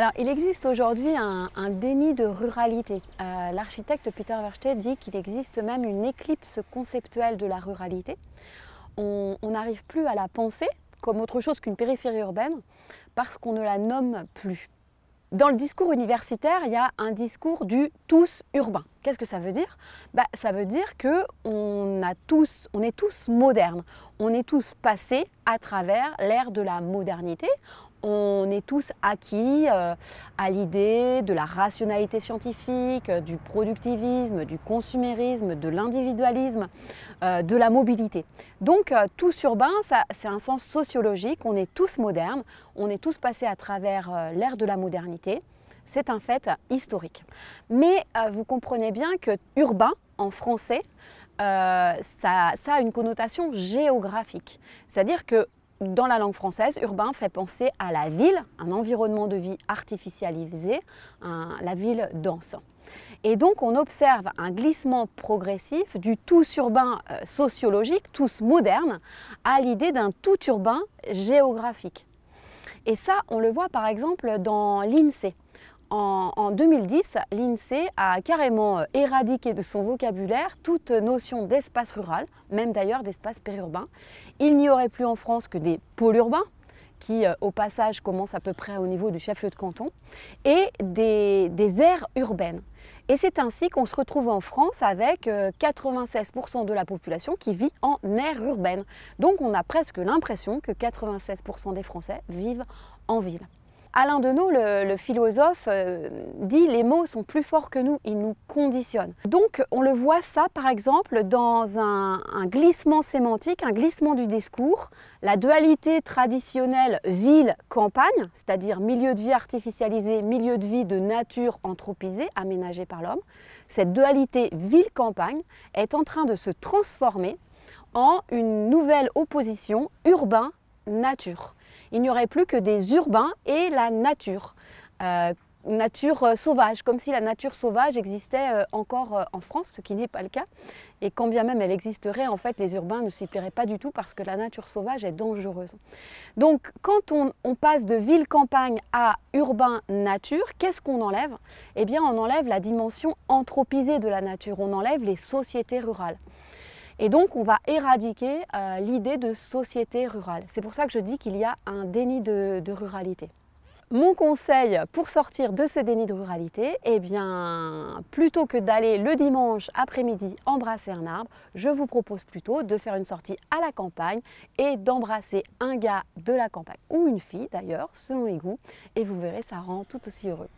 Alors, il existe aujourd'hui un, déni de ruralité. Euh, l'architecte Peter Versteeg dit qu'il existe même une éclipse conceptuelle de la ruralité. On n'arrive plus à la penser comme autre chose qu'une périphérie urbaine parce qu'on ne la nomme plus. Dans le discours universitaire, il y a un discours du tous urbain. Qu'est-ce que ça veut dire bah, Ça veut dire que tous, on est tous modernes, on est tous passés à travers l'ère de la modernité, on est tous acquis euh, à l'idée de la rationalité scientifique, euh, du productivisme, du consumérisme, de l'individualisme, euh, de la mobilité. Donc tout tous urbains, c'est un sens sociologique, on est tous modernes, on est tous passés à travers l'ère de la modernité, c'est un fait historique. Mais vous comprenez bien que urbain, en français, ça, ça a une connotation géographique. C'est-à-dire que dans la langue française, urbain fait penser à la ville, un environnement de vie artificialisé, la ville dense. Et donc on observe un glissement progressif du tout urbain euh, sociologique, tous moderne, à l'idée d'un tout urbain géographique. Et ça, on le voit par exemple dans l'INSEE, en, 2010, l'INSEE a carrément euh, éradiqué de son vocabulaire toute notion d'espace rural, même d'ailleurs d'espace périurbain. Il n'y aurait plus en France que des pôles urbains, qui euh, au passage commencent à peu près au niveau du chef-lieu de canton, et des, des aires urbaines. Et c'est ainsi qu'on se retrouve en France avec 96% euh, de la population qui vit en aire urbaine. Donc on a presque l'impression que 96% des Français vivent en ville. Alain de le, le philosophe, euh, dit les mots sont plus forts que nous, ils nous conditionnent. Donc on le voit ça par exemple dans un, glissement sémantique, un glissement du discours, la dualité traditionnelle ville-campagne, c'est-à-dire milieu de vie artificialisé, milieu de vie de nature anthropisée, aménagé par l'homme, cette dualité ville-campagne est en train de se transformer en une nouvelle opposition urbain nature. Il n'y aurait plus que des urbains et la nature. Euh, nature euh, sauvage, comme si la nature sauvage existait euh, encore en France, ce qui n'est pas le cas. Et quand bien même elle existerait, en fait, les urbains ne s'y plairaient pas du tout parce que la nature sauvage est dangereuse. Donc, quand on, on passe de ville-campagne à urbain-nature, qu'est-ce qu'on enlève Eh bien, on enlève la dimension anthropisée de la nature, on enlève les sociétés rurales. Et donc, on va éradiquer euh, l'idée de société rurale. C'est pour ça que je dis qu'il y a un déni de, de, ruralité. Mon conseil pour sortir de ce déni de ruralité, eh bien, plutôt que d'aller le dimanche après-midi embrasser un arbre, je vous propose plutôt de faire une sortie à la campagne et d'embrasser un gars de la campagne ou une fille d'ailleurs, selon les goûts, et vous verrez, ça rend tout aussi heureux.